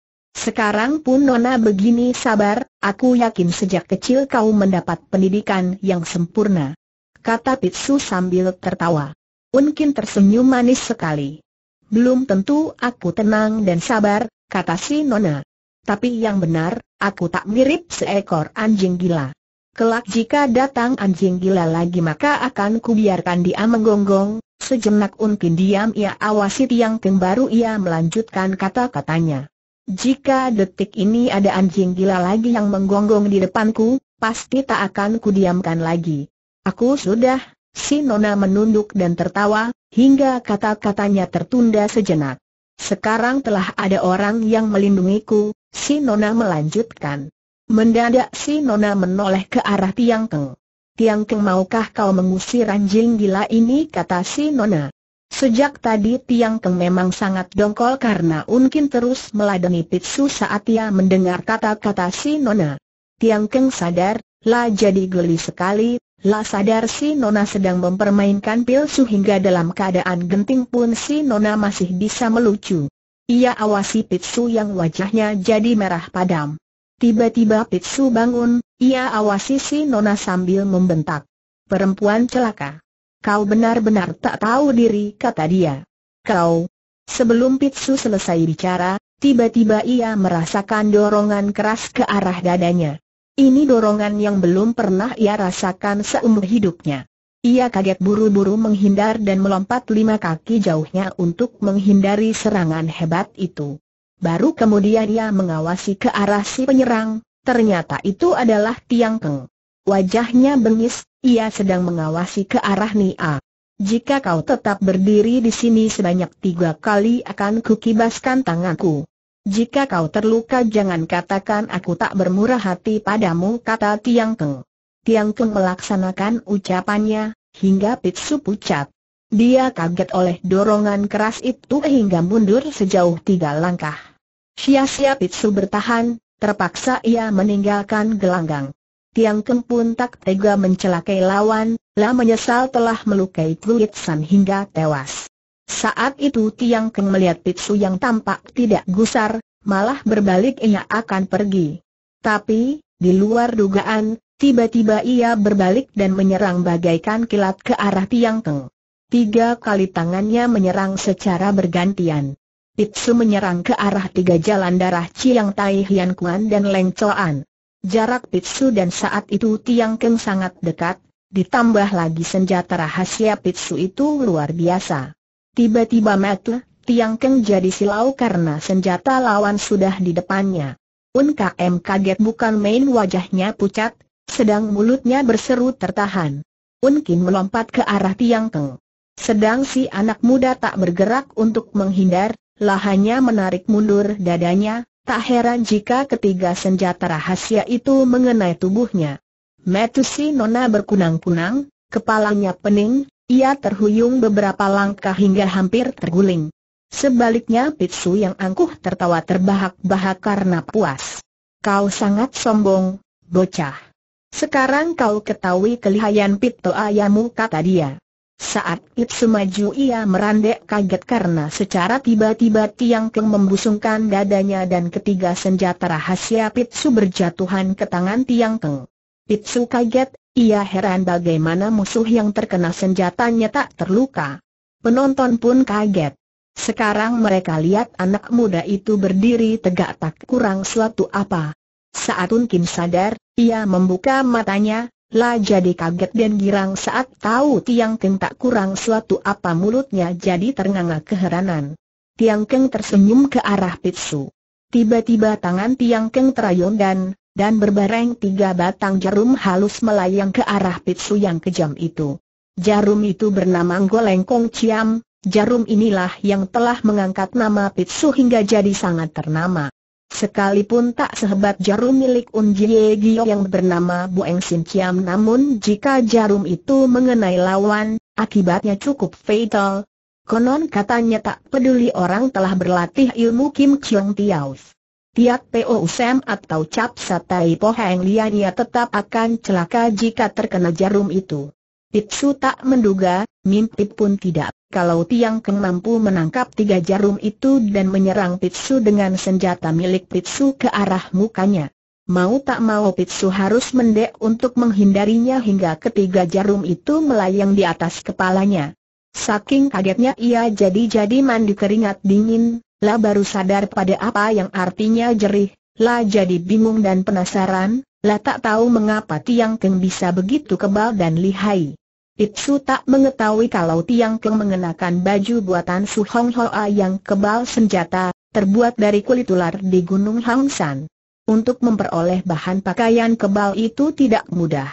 sekarang pun Nona begini sabar, aku yakin sejak kecil kau mendapat pendidikan yang sempurna. Kata Pitsu sambil tertawa. Unkin tersenyum manis sekali. Belum tentu aku tenang dan sabar, kata si Nona. Tapi yang benar, aku tak mirip seekor anjing gila. Kelak jika datang anjing gila lagi maka akan kubiarkan dia menggonggong, sejenak Unkin diam ia awasi tiang kembaru ia melanjutkan kata-katanya. Jika detik ini ada anjing gila lagi yang menggonggong di depanku, pasti tak akan kudiamkan lagi. Aku sudah, si Nona menunduk dan tertawa, hingga kata-katanya tertunda sejenak. Sekarang telah ada orang yang melindungiku, si Nona melanjutkan. Mendadak si Nona menoleh ke arah Tiang Keng. Tiang Keng maukah kau mengusir anjing gila ini kata si Nona. Sejak tadi Tiang Keng memang sangat dongkol karena Unkin terus meladeni Pitsu saat ia mendengar kata-kata si Nona. Tiang Keng sadar, lah jadi geli sekali, lah sadar si Nona sedang mempermainkan Pilsu hingga dalam keadaan genting pun si Nona masih bisa melucu. Ia awasi Pitsu yang wajahnya jadi merah padam. Tiba-tiba Pitsu bangun, ia awasi si Nona sambil membentak. Perempuan celaka. Kau benar-benar tak tahu diri, kata dia. Kau. Sebelum Pitsu selesai bicara, tiba-tiba ia merasakan dorongan keras ke arah dadanya. Ini dorongan yang belum pernah ia rasakan seumur hidupnya. Ia kaget buru-buru menghindar dan melompat lima kaki jauhnya untuk menghindari serangan hebat itu. Baru kemudian ia mengawasi ke arah si penyerang, ternyata itu adalah Tiang Keng wajahnya bengis, ia sedang mengawasi ke arah Nia. Jika kau tetap berdiri di sini sebanyak tiga kali akan kukibaskan tanganku. Jika kau terluka jangan katakan aku tak bermurah hati padamu kata Tiang Keng. Tiang Keng melaksanakan ucapannya, hingga Pitsu pucat. Dia kaget oleh dorongan keras itu hingga mundur sejauh tiga langkah. Sia-sia Pitsu bertahan, terpaksa ia meninggalkan gelanggang. Tiang Keng pun tak tega mencelakai lawan, lah menyesal telah melukai kulit San hingga tewas. Saat itu Tiang Keng melihat Pitsu yang tampak tidak gusar, malah berbalik ia akan pergi. Tapi, di luar dugaan, tiba-tiba ia berbalik dan menyerang bagaikan kilat ke arah Tiang Keng. Tiga kali tangannya menyerang secara bergantian. Pitsu menyerang ke arah tiga jalan darah Cilang Tai Hian Kuan dan Leng Choan. Jarak Pitsu dan saat itu Tiang Keng sangat dekat, ditambah lagi senjata rahasia Pitsu itu luar biasa. Tiba-tiba mata Tiang Keng jadi silau karena senjata lawan sudah di depannya. Un KM kaget bukan main wajahnya pucat, sedang mulutnya berseru tertahan. Un Kin melompat ke arah Tiang Keng. Sedang si anak muda tak bergerak untuk menghindar, lahannya menarik mundur dadanya, Tak heran jika ketiga senjata rahasia itu mengenai tubuhnya. Metusi Nona berkunang-kunang, kepalanya pening, ia terhuyung beberapa langkah hingga hampir terguling. Sebaliknya Pitsu yang angkuh tertawa terbahak-bahak karena puas. Kau sangat sombong, bocah. Sekarang kau ketahui kelihayan Pito ayamu kata dia. Saat Ipsu maju ia merandek kaget karena secara tiba-tiba Tiang Keng membusungkan dadanya dan ketiga senjata rahasia Ipsu berjatuhan ke tangan Tiang Keng. Ipsu kaget, ia heran bagaimana musuh yang terkena senjatanya tak terluka. Penonton pun kaget. Sekarang mereka lihat anak muda itu berdiri tegak tak kurang suatu apa. Saat unkim sadar, ia membuka matanya, lah jadi kaget dan girang saat tahu Tiang Keng tak kurang suatu apa mulutnya jadi ternganga keheranan. Tiang Keng tersenyum ke arah Pitsu. Tiba-tiba tangan Tiang Keng terayun dan, dan berbareng tiga batang jarum halus melayang ke arah Pitsu yang kejam itu. Jarum itu bernama Goleng Kong Ciam, jarum inilah yang telah mengangkat nama Pitsu hingga jadi sangat ternama. Sekalipun tak sehebat jarum milik Un Jie Gio yang bernama Bueng Sin Kiam namun jika jarum itu mengenai lawan, akibatnya cukup fatal. Konon katanya tak peduli orang telah berlatih ilmu Kim Chiong Tiaus. Tiap Po Sam atau Cap Satai Po Heng Lian ia tetap akan celaka jika terkena jarum itu. Pitsu tak menduga, mimpi pun tidak, kalau Tiang Keng mampu menangkap tiga jarum itu dan menyerang Pitsu dengan senjata milik Pitsu ke arah mukanya. Mau tak mau Pitsu harus mendek untuk menghindarinya hingga ketiga jarum itu melayang di atas kepalanya. Saking kagetnya ia jadi-jadi mandi keringat dingin, lah baru sadar pada apa yang artinya jerih, lah jadi bingung dan penasaran, lah tak tahu mengapa Tiang Keng bisa begitu kebal dan lihai. Ipsu tak mengetahui kalau Tiang Keng mengenakan baju buatan Su Hong Hoa yang kebal senjata, terbuat dari kulit ular di Gunung Hang San. Untuk memperoleh bahan pakaian kebal itu tidak mudah.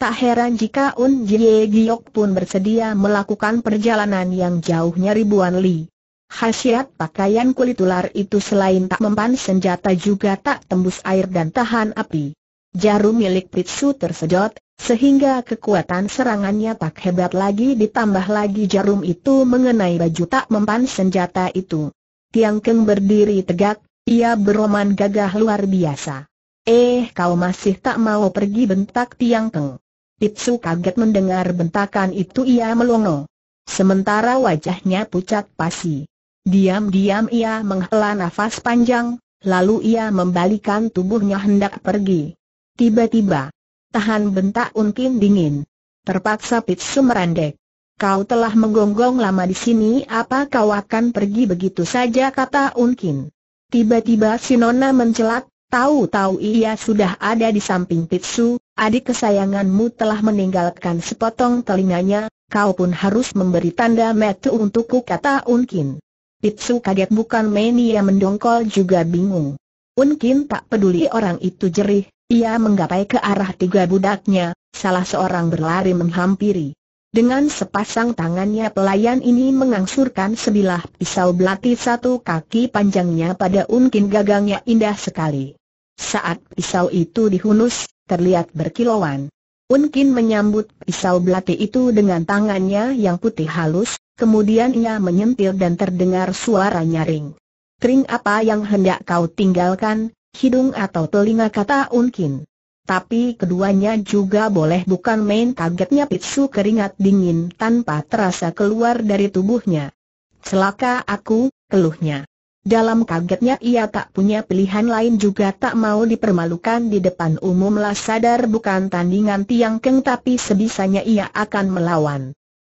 Tak heran jika Un Jie Giok pun bersedia melakukan perjalanan yang jauhnya ribuan li. Khasiat pakaian kulit ular itu selain tak mempan senjata juga tak tembus air dan tahan api. Jarum milik Pitsu tersedot, sehingga kekuatan serangannya tak hebat lagi ditambah lagi jarum itu mengenai baju tak mempan senjata itu. Tiang Keng berdiri tegak, ia beroman gagah luar biasa. Eh kau masih tak mau pergi bentak Tiang Keng. Pitsu kaget mendengar bentakan itu ia melongo. Sementara wajahnya pucat pasi. Diam-diam ia menghela nafas panjang, lalu ia membalikan tubuhnya hendak pergi. Tiba-tiba. Tahan bentak Unkin dingin. Terpaksa Pitsu merendek. Kau telah menggonggong lama di sini apa kau akan pergi begitu saja kata Unkin. Tiba-tiba Sinona mencelat, tahu-tahu ia sudah ada di samping Pitsu, adik kesayanganmu telah meninggalkan sepotong telinganya, kau pun harus memberi tanda metu untukku kata Unkin. Pitsu kaget bukan main ia mendongkol juga bingung. Unkin tak peduli orang itu jerih, ia menggapai ke arah tiga budaknya, salah seorang berlari menghampiri. Dengan sepasang tangannya pelayan ini mengangsurkan sebilah pisau belati satu kaki panjangnya pada unkin gagangnya indah sekali. Saat pisau itu dihunus, terlihat berkilauan. Unkin menyambut pisau belati itu dengan tangannya yang putih halus, kemudian ia menyentil dan terdengar suara nyaring. Tring apa yang hendak kau tinggalkan, hidung atau telinga kata Unkin. Tapi keduanya juga boleh bukan main kagetnya Pitsu keringat dingin tanpa terasa keluar dari tubuhnya. Celaka aku, keluhnya. Dalam kagetnya ia tak punya pilihan lain juga tak mau dipermalukan di depan umumlah sadar bukan tandingan tiang keng tapi sebisanya ia akan melawan.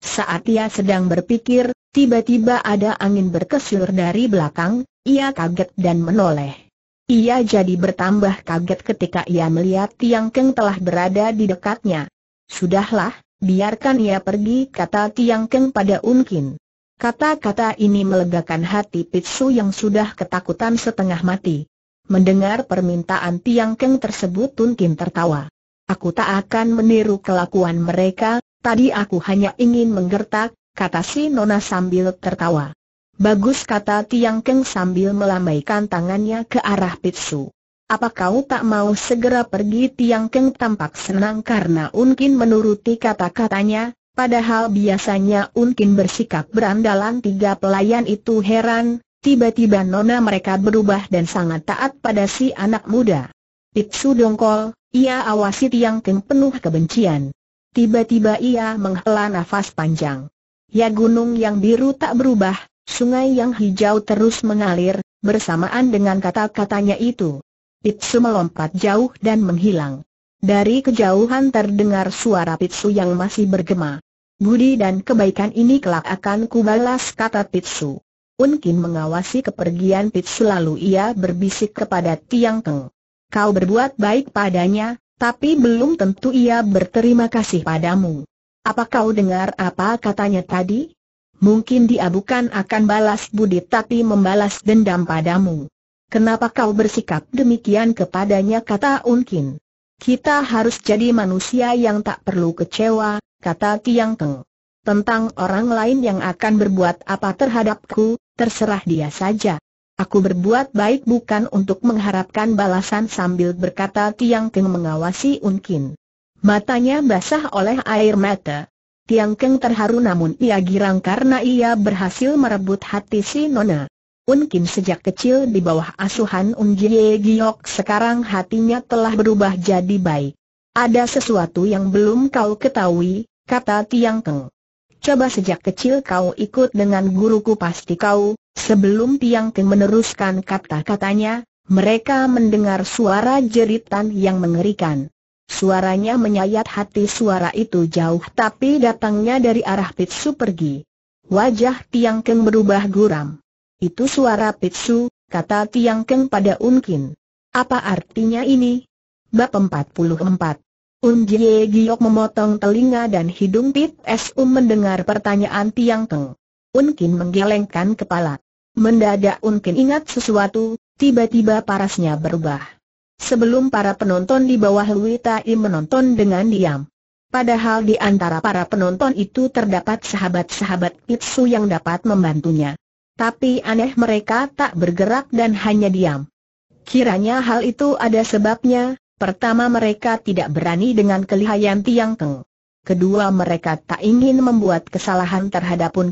Saat ia sedang berpikir, tiba-tiba ada angin berkesur dari belakang, ia kaget dan menoleh. Ia jadi bertambah kaget ketika ia melihat Tiang Keng telah berada di dekatnya. Sudahlah, biarkan ia pergi kata Tiang Keng pada Unkin. Kata-kata ini melegakan hati Pitsu yang sudah ketakutan setengah mati. Mendengar permintaan Tiang Keng tersebut Unkin tertawa. Aku tak akan meniru kelakuan mereka, tadi aku hanya ingin menggertak, kata si Nona sambil tertawa. Bagus kata Tiang Keng sambil melambaikan tangannya ke arah Pitsu. Apa kau tak mau segera pergi Tiang Keng tampak senang karena Unkin menuruti kata-katanya, padahal biasanya Unkin bersikap berandalan tiga pelayan itu heran, tiba-tiba nona mereka berubah dan sangat taat pada si anak muda. Pitsu dongkol, ia awasi Tiang Keng penuh kebencian. Tiba-tiba ia menghela nafas panjang. Ya gunung yang biru tak berubah, Sungai yang hijau terus mengalir, bersamaan dengan kata-katanya itu. Pitsu melompat jauh dan menghilang. Dari kejauhan terdengar suara Pitsu yang masih bergema. Budi dan kebaikan ini kelak akan kubalas kata Pitsu. Unkin mengawasi kepergian Pitsu lalu ia berbisik kepada Tiang Keng. Kau berbuat baik padanya, tapi belum tentu ia berterima kasih padamu. Apa kau dengar apa katanya tadi? Mungkin dia bukan akan balas budi tapi membalas dendam padamu. Kenapa kau bersikap demikian kepadanya kata Unkin. Kita harus jadi manusia yang tak perlu kecewa, kata Tiang Keng. Tentang orang lain yang akan berbuat apa terhadapku, terserah dia saja. Aku berbuat baik bukan untuk mengharapkan balasan sambil berkata Tiang Keng mengawasi Unkin. Matanya basah oleh air mata, Tiang Keng terharu namun ia girang karena ia berhasil merebut hati si Nona. Un Kim sejak kecil di bawah asuhan Un Jie Giok sekarang hatinya telah berubah jadi baik. Ada sesuatu yang belum kau ketahui, kata Tiang Keng. Coba sejak kecil kau ikut dengan guruku pasti kau, sebelum Tiang Keng meneruskan kata-katanya, mereka mendengar suara jeritan yang mengerikan. Suaranya menyayat hati suara itu jauh tapi datangnya dari arah Pitsu pergi. Wajah Tiang Keng berubah guram. Itu suara Pitsu, kata Tiang Keng pada Unkin. Apa artinya ini? Bab 44 Un Jie Giok memotong telinga dan hidung Pit Su um mendengar pertanyaan Tiang Keng. Unkin menggelengkan kepala. Mendadak Unkin ingat sesuatu, tiba-tiba parasnya berubah sebelum para penonton di bawah Lui Tai menonton dengan diam. Padahal di antara para penonton itu terdapat sahabat-sahabat Pitsu yang dapat membantunya. Tapi aneh mereka tak bergerak dan hanya diam. Kiranya hal itu ada sebabnya, pertama mereka tidak berani dengan kelihayan Tiang Keng. Kedua mereka tak ingin membuat kesalahan terhadap Pun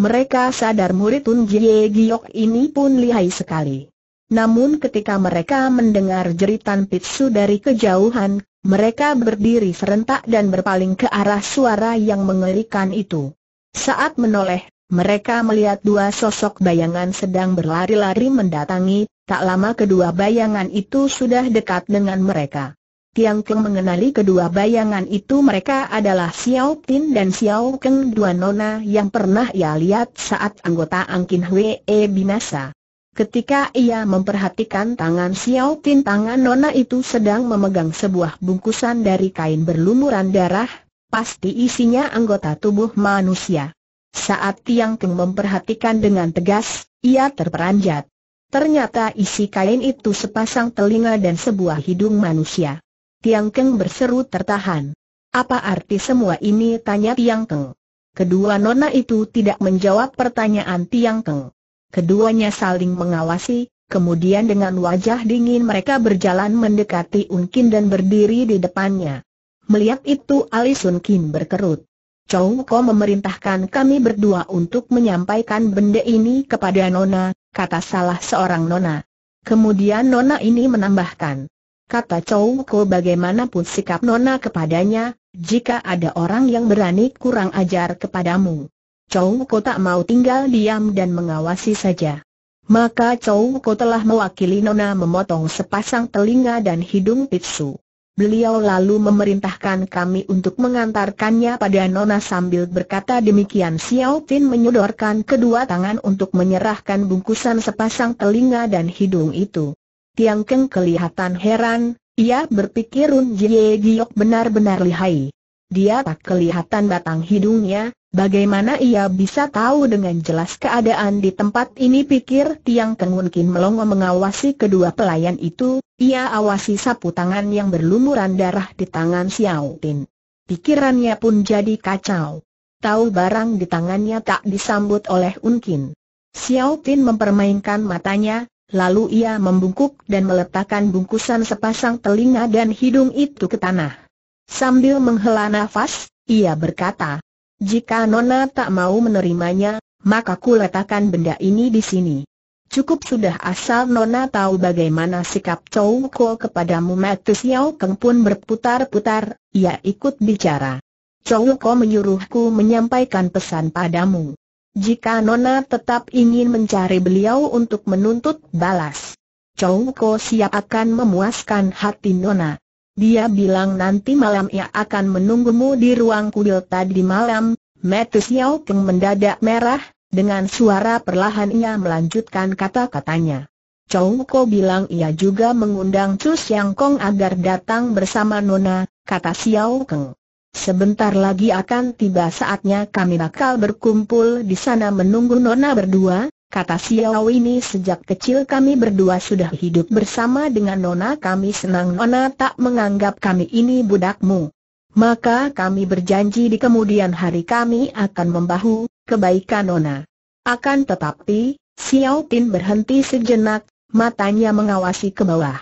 Mereka sadar murid Tun Jie Giok ini pun lihai sekali. Namun ketika mereka mendengar jeritan Pitsu dari kejauhan, mereka berdiri serentak dan berpaling ke arah suara yang mengerikan itu. Saat menoleh, mereka melihat dua sosok bayangan sedang berlari-lari mendatangi, tak lama kedua bayangan itu sudah dekat dengan mereka. Tiang Keng mengenali kedua bayangan itu mereka adalah Xiao Tin dan Xiao Keng dua nona yang pernah ia lihat saat anggota Angkin Hwee binasa. Ketika ia memperhatikan tangan Xiao Tin tangan Nona itu sedang memegang sebuah bungkusan dari kain berlumuran darah, pasti isinya anggota tubuh manusia. Saat Tiang Keng memperhatikan dengan tegas, ia terperanjat. Ternyata isi kain itu sepasang telinga dan sebuah hidung manusia. Tiang Keng berseru tertahan. Apa arti semua ini tanya Tiang Keng. Kedua nona itu tidak menjawab pertanyaan Tiang Keng. Keduanya saling mengawasi, kemudian dengan wajah dingin mereka berjalan mendekati Unkin dan berdiri di depannya. Melihat itu alis Unkin berkerut. Chow Ko memerintahkan kami berdua untuk menyampaikan benda ini kepada Nona, kata salah seorang Nona. Kemudian Nona ini menambahkan. Kata Chow Ko bagaimanapun sikap Nona kepadanya, jika ada orang yang berani kurang ajar kepadamu, Chow Ko tak mau tinggal diam dan mengawasi saja. Maka Chow Ko telah mewakili Nona memotong sepasang telinga dan hidung Pitsu. Beliau lalu memerintahkan kami untuk mengantarkannya pada Nona sambil berkata demikian Xiao Tin menyodorkan kedua tangan untuk menyerahkan bungkusan sepasang telinga dan hidung itu. Tiang Keng kelihatan heran, ia berpikir Run Jie Giok benar-benar lihai. Dia tak kelihatan batang hidungnya, Bagaimana ia bisa tahu dengan jelas keadaan di tempat ini pikir Tiang Kengun Kin melongo mengawasi kedua pelayan itu, ia awasi sapu tangan yang berlumuran darah di tangan Xiao Tin. Pikirannya pun jadi kacau. Tahu barang di tangannya tak disambut oleh Unkin. Xiao Tin mempermainkan matanya, lalu ia membungkuk dan meletakkan bungkusan sepasang telinga dan hidung itu ke tanah. Sambil menghela nafas, ia berkata, jika Nona tak mau menerimanya, maka ku letakkan benda ini di sini. Cukup sudah asal Nona tahu bagaimana sikap Chow Ko kepadamu Matu Xiao Keng pun berputar-putar, ia ikut bicara. Chow Ko menyuruhku menyampaikan pesan padamu. Jika Nona tetap ingin mencari beliau untuk menuntut balas, Chow Ko siap akan memuaskan hati Nona. Dia bilang nanti malam ia akan menunggumu di ruang kuil tadi malam. Metus Xiao Keng mendadak merah, dengan suara perlahan ia melanjutkan kata-katanya. Chow Ko bilang ia juga mengundang Chu Siang Kong agar datang bersama Nona, kata Xiao Keng. Sebentar lagi akan tiba saatnya kami bakal berkumpul di sana menunggu Nona berdua, kata Xiao ini sejak kecil kami berdua sudah hidup bersama dengan Nona kami senang Nona tak menganggap kami ini budakmu. Maka kami berjanji di kemudian hari kami akan membahu kebaikan Nona. Akan tetapi, Xiao Tin berhenti sejenak, matanya mengawasi ke bawah.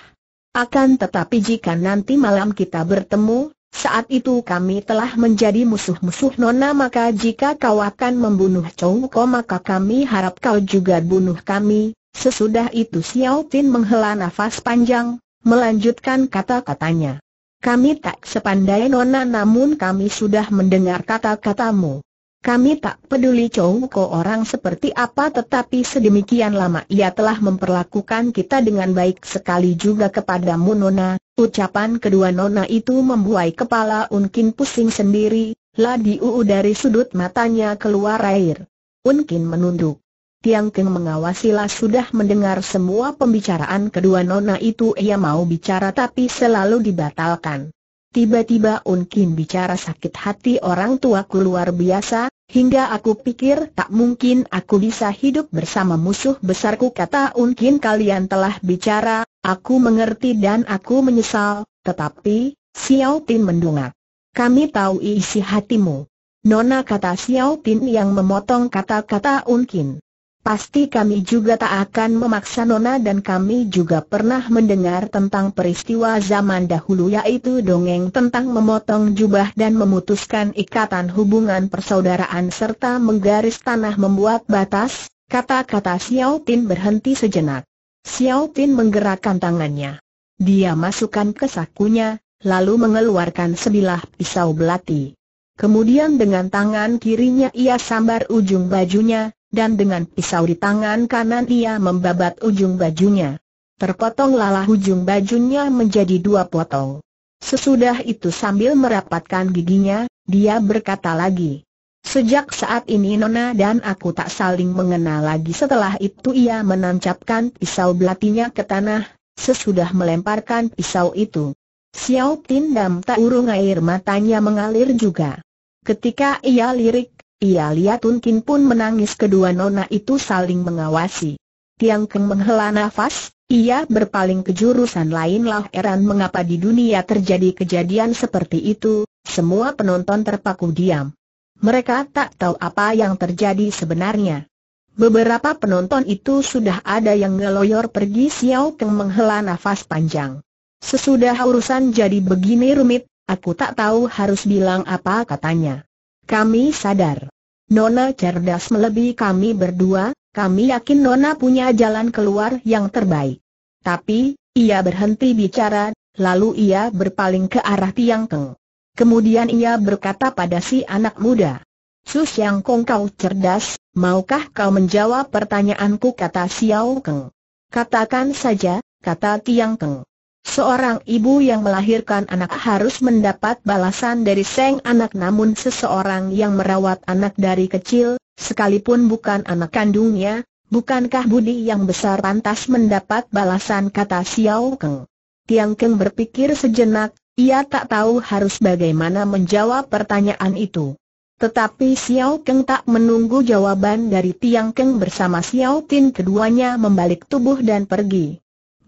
Akan tetapi jika nanti malam kita bertemu, saat itu kami telah menjadi musuh-musuh Nona maka jika kau akan membunuh chow Ko maka kami harap kau juga bunuh kami. Sesudah itu Xiao Tin menghela nafas panjang, melanjutkan kata-katanya. Kami tak sepandai Nona namun kami sudah mendengar kata-katamu. Kami tak peduli Chow Ko orang seperti apa tetapi sedemikian lama ia telah memperlakukan kita dengan baik sekali juga kepadamu Nona. Ucapan kedua Nona itu membuai kepala Unkin pusing sendiri, Ladi Uu dari sudut matanya keluar air. Unkin menunduk. Tiang Keng mengawasilah sudah mendengar semua pembicaraan kedua nona itu ia mau bicara tapi selalu dibatalkan. Tiba-tiba Unkin bicara sakit hati orang tuaku luar biasa, hingga aku pikir tak mungkin aku bisa hidup bersama musuh besarku kata Unkin kalian telah bicara, aku mengerti dan aku menyesal, tetapi, Xiao Tin mendungak. Kami tahu isi hatimu. Nona kata Xiao Tin yang memotong kata-kata Unkin. Pasti kami juga tak akan memaksa Nona dan kami juga pernah mendengar tentang peristiwa zaman dahulu yaitu dongeng tentang memotong jubah dan memutuskan ikatan hubungan persaudaraan serta menggaris tanah membuat batas, kata-kata Xiao Tin berhenti sejenak. Xiao Tin menggerakkan tangannya. Dia masukkan ke sakunya, lalu mengeluarkan sebilah pisau belati. Kemudian dengan tangan kirinya ia sambar ujung bajunya, dan dengan pisau di tangan kanan ia membabat ujung bajunya. Terpotong lalah ujung bajunya menjadi dua potong. Sesudah itu sambil merapatkan giginya, dia berkata lagi. Sejak saat ini Nona dan aku tak saling mengenal lagi setelah itu ia menancapkan pisau belatinya ke tanah, sesudah melemparkan pisau itu. Xiao Tin Dam tak urung air matanya mengalir juga. Ketika ia lirik, ia lihat Tun Kin pun menangis kedua nona itu saling mengawasi. Tiang Keng menghela nafas, ia berpaling ke jurusan lainlah heran mengapa di dunia terjadi kejadian seperti itu, semua penonton terpaku diam. Mereka tak tahu apa yang terjadi sebenarnya. Beberapa penonton itu sudah ada yang ngeloyor pergi Xiao Keng menghela nafas panjang. Sesudah urusan jadi begini rumit, aku tak tahu harus bilang apa katanya. Kami sadar. Nona cerdas melebihi kami berdua, kami yakin Nona punya jalan keluar yang terbaik. Tapi, ia berhenti bicara, lalu ia berpaling ke arah Tiang Keng. Kemudian ia berkata pada si anak muda, Sus Yang Kong kau cerdas, maukah kau menjawab pertanyaanku kata Xiao Keng. Katakan saja, kata Tiang Keng. Seorang ibu yang melahirkan anak harus mendapat balasan dari sang anak namun seseorang yang merawat anak dari kecil, sekalipun bukan anak kandungnya, bukankah budi yang besar pantas mendapat balasan kata Xiao Keng. Tiang Keng berpikir sejenak, ia tak tahu harus bagaimana menjawab pertanyaan itu. Tetapi Xiao Keng tak menunggu jawaban dari Tiang Keng bersama Xiao Tin keduanya membalik tubuh dan pergi.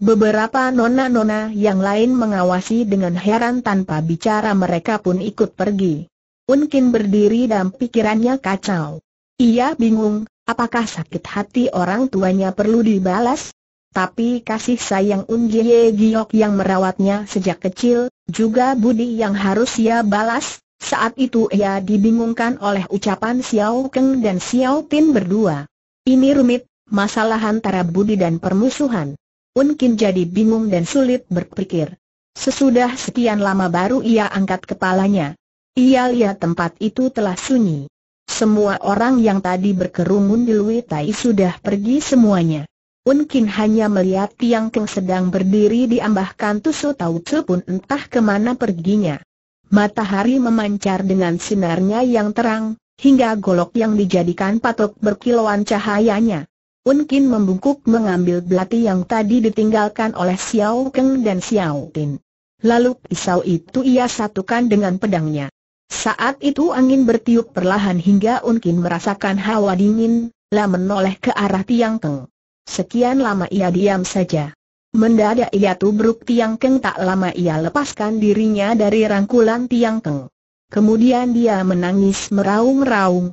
Beberapa nona-nona yang lain mengawasi dengan heran tanpa bicara mereka pun ikut pergi. Unkin berdiri dan pikirannya kacau. Ia bingung, apakah sakit hati orang tuanya perlu dibalas? Tapi kasih sayang Unjie Giok yang merawatnya sejak kecil, juga budi yang harus ia balas, saat itu ia dibingungkan oleh ucapan Xiao Keng dan Xiao Tin berdua. Ini rumit, masalah antara budi dan permusuhan. Unkin jadi bingung dan sulit berpikir. Sesudah sekian lama baru ia angkat kepalanya. Ia lihat tempat itu telah sunyi. Semua orang yang tadi berkerumun di Lui Tai sudah pergi semuanya. Unkin hanya melihat Tiang Keng sedang berdiri di ambang Tusu Tau Tsu pun entah kemana perginya. Matahari memancar dengan sinarnya yang terang, hingga golok yang dijadikan patok berkilauan cahayanya. Unkin membungkuk mengambil belati yang tadi ditinggalkan oleh Xiao Keng dan Xiao Tin. Lalu pisau itu ia satukan dengan pedangnya. Saat itu angin bertiup perlahan hingga Unkin merasakan hawa dingin, lah menoleh ke arah Tiang Keng. Sekian lama ia diam saja. Mendadak ia tubruk Tiang Keng tak lama ia lepaskan dirinya dari rangkulan Tiang Keng. Kemudian dia menangis meraung-raung,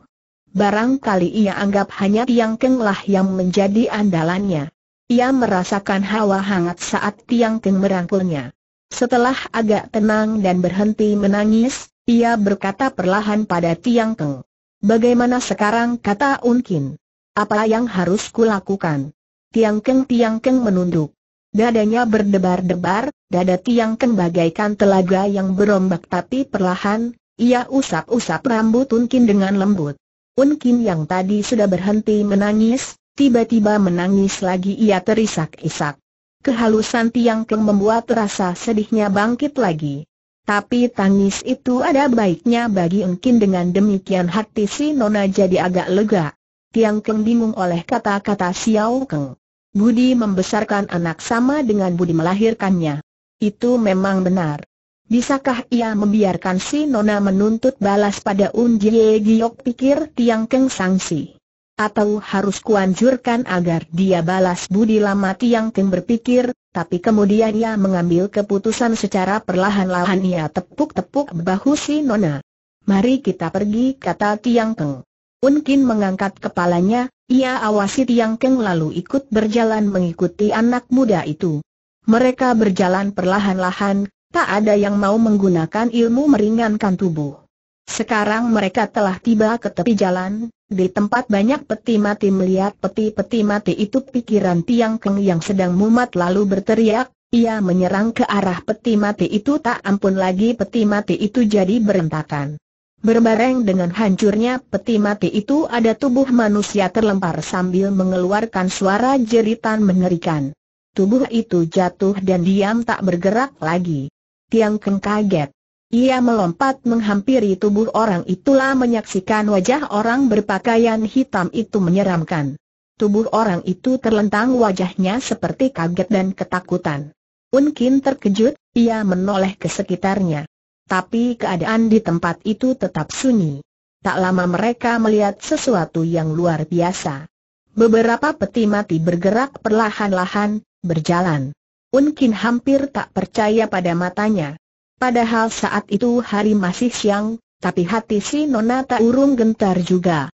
Barangkali ia anggap hanya Tiang Keng lah yang menjadi andalannya. Ia merasakan hawa hangat saat Tiang Keng merangkulnya. Setelah agak tenang dan berhenti menangis, ia berkata perlahan pada Tiang Keng. Bagaimana sekarang kata Unkin? Apa yang harus kulakukan? Tiang Keng Tiang Keng menunduk. Dadanya berdebar-debar, dada Tiang Keng bagaikan telaga yang berombak tapi perlahan, ia usap-usap rambut Unkin dengan lembut. Un yang tadi sudah berhenti menangis, tiba-tiba menangis lagi ia terisak-isak. Kehalusan Tiang Keng membuat rasa sedihnya bangkit lagi. Tapi tangis itu ada baiknya bagi Unkin dengan demikian hati si Nona jadi agak lega. Tiang Keng bingung oleh kata-kata Xiao Keng. Budi membesarkan anak sama dengan Budi melahirkannya. Itu memang benar. Bisakah ia membiarkan si Nona menuntut balas pada Unjie Giok pikir Tiang Keng Sangsi? Atau harus kuanjurkan agar dia balas budi lama Tiang Keng berpikir, tapi kemudian ia mengambil keputusan secara perlahan-lahan ia tepuk-tepuk bahu si Nona. Mari kita pergi kata Tiang Keng. Unkin mengangkat kepalanya, ia awasi Tiang Keng lalu ikut berjalan mengikuti anak muda itu. Mereka berjalan perlahan-lahan, Tak ada yang mau menggunakan ilmu meringankan tubuh. Sekarang mereka telah tiba ke tepi jalan, di tempat banyak peti mati melihat peti-peti mati itu pikiran Tiang Keng yang sedang mumat lalu berteriak, ia menyerang ke arah peti mati itu tak ampun lagi peti mati itu jadi berentakan. Berbareng dengan hancurnya peti mati itu ada tubuh manusia terlempar sambil mengeluarkan suara jeritan mengerikan. Tubuh itu jatuh dan diam tak bergerak lagi. Tiang Keng kaget. Ia melompat menghampiri tubuh orang itulah menyaksikan wajah orang berpakaian hitam itu menyeramkan. Tubuh orang itu terlentang wajahnya seperti kaget dan ketakutan. Unkin terkejut, ia menoleh ke sekitarnya. Tapi keadaan di tempat itu tetap sunyi. Tak lama mereka melihat sesuatu yang luar biasa. Beberapa peti mati bergerak perlahan-lahan, berjalan. Unkin hampir tak percaya pada matanya. Padahal saat itu hari masih siang, tapi hati si Nona tak urung gentar juga.